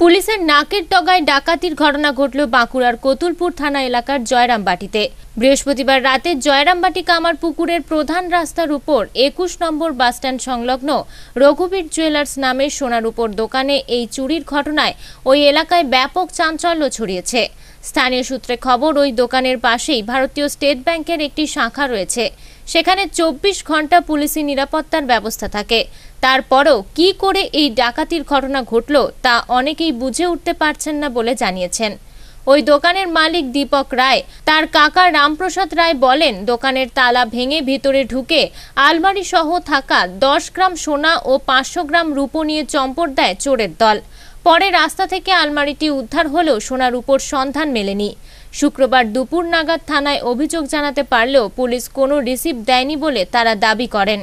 পুলিশের নাকের ডগায় ডাকাতির ঘটনা ঘটল বাঁকুড়ার কতুলপুর থানা এলাকার জয়রামবাটিতে বৃহস্পতিবার রাতে জয়রামবাটি কামার পুকুরের প্রধান রাস্তার উপর একুশ নম্বর বাসস্ট্যান্ড সংলগ্ন রঘুবীর জুয়েলার্স নামের সোনার উপর দোকানে এই চুরির ঘটনায় ওই এলাকায় ব্যাপক চাঞ্চল্য ছড়িয়েছে স্থানীয় সূত্রে খবর ওই দোকানের পাশেই ভারতীয় স্টেট ব্যাংকের একটি শাখা রয়েছে সেখানে চব্বিশ ঘন্টা পুলিশি নিরাপত্তার ব্যবস্থা থাকে তারপরও কি করে এই ডাকাতির ঘটনা ঘটল তা অনেকেই বুঝে উঠতে পারছেন না বলে জানিয়েছেন ওই দোকানের মালিক দীপক রায় তার কাকা রামপ্রসাদ রায় বলেন দোকানের তালা ভেঙে ভিতরে ঢুকে আলমারি সহ থাকা দশ গ্রাম সোনা ও পাঁচশো গ্রাম রূপো নিয়ে চম্পট দেয় চোরের দল পরে রাস্তা থেকে আলমারিটি উদ্ধার হলেও সোনার উপর সন্ধান মেলেনি শুক্রবার দুপুর নাগাদ থানায় অভিযোগ জানাতে পারলেও পুলিশ কোনো রিসিভ দেয়নি বলে তারা দাবি করেন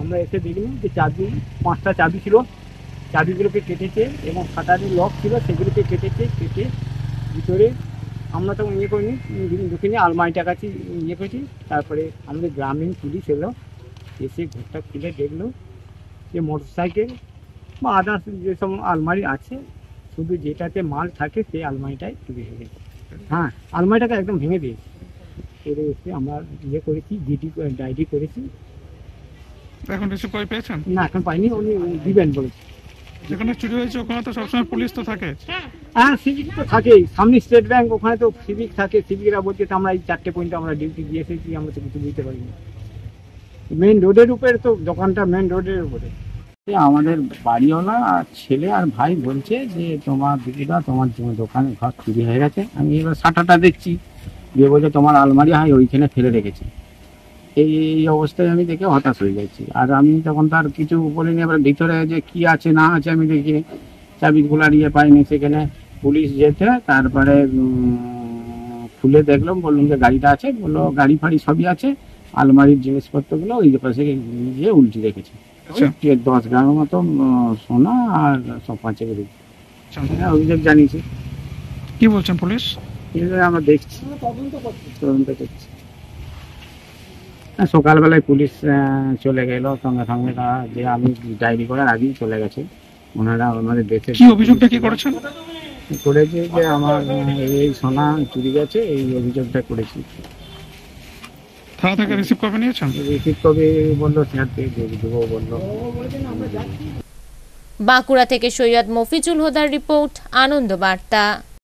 আমরা এসে দেখি যে চাবি পাঁচটা চাবি ছিল চাবিগুলোকে কেটেছে এবং শাটারের লক ছিল সেগুলোকে কেটেছে কেটে ভিতরে আমরা তখন ইয়ে করিনি ঢুকিনি আলমারিটা কাছে ইয়ে করেছি তারপরে আমাদের গ্রামীণ পুলিশ এলো এসে ঘরটা খুলে দেখলো যে মোটর সাইকেল বা আদার্স যেসব আলমারি আছে শুধু যেটাতে মাল থাকে সেই আলমারিটাই ভেঙে গেছে হ্যাঁ আলমারিটাকে একদম ভেঙে দিয়েছি করে এসে আমরা ইয়ে করেছি জিডি ডায়েরি করেছি এখন রিসিভ করে পেয়েছেন না এখন পাইনি উনি দিবেন বলেছে যেখানে চুরি হয়েছে ওখানে তো সবসময় পুলিশ তো থাকে হ্যাঁ সিভিক তো থাকেই সামনে স্টেট ব্যাংক ওখানে তো সিভিক থাকে সিভিকরা বলছে তো আমরা এই চারটে পয়েন্টে আমরা ডিউটি দিয়ে এসেছি আমরা তো কিছু বুঝতে পারিনি মেন রোডের উপরে তো দোকানটা মেন রোডের উপরে আমাদের বাড়িওয়ালা আর ছেলে আর ভাই বলছে যে তোমার দিদিরা তোমার দোকানে ঘর চুরি হয়ে গেছে আমি এবার সাটাটা দেখছি দিয়ে বলছে তোমার আলমারি হয় ওইখানে ফেলে রেখেছে এই এই অবস্থায় আমি দেখে হতাশ হয়ে গেছি আর আমি তখন তার কিছু বলিনি এবার ভিতরে যে কি আছে না আছে আমি দেখি চাবিগুলা ইয়ে পাইনি সেখানে পুলিশ যেতে তারপরে খুলে দেখলাম বললাম যে গাড়িটা আছে বললো গাড়ি ফাড়ি সবই আছে আলমারির জিনিসপত্রগুলো ওই পাশে গিয়ে উল্টি রেখেছে আচ্ছা। দশ গ্রামের মতো সোনা আর সব পাঁচেক রুপি আচ্ছা। অভিযোগ জানিয়েছি কি বলছেন পুলিশ আমরা দেখছি তদন্ত করছি হ্যাঁ, সকালবেলায় পুলিশ চলে গেল সঙ্গে সঙ্গে তারা যে আমি ডায়েরি করার আগেই চলে গেছে ওনারা আমাদের দেখে কি অভিযোগটা কি করেছেন করেছে যে আমার এই সোনা চুরি গেছে এই অভিযোগটা করেছি রিসিভ নিয়েছেন রিসিভ বাঁকুড়া থেকে সৈয়দ মফিজুল হোদার রিপোর্ট আনন্দ বার্তা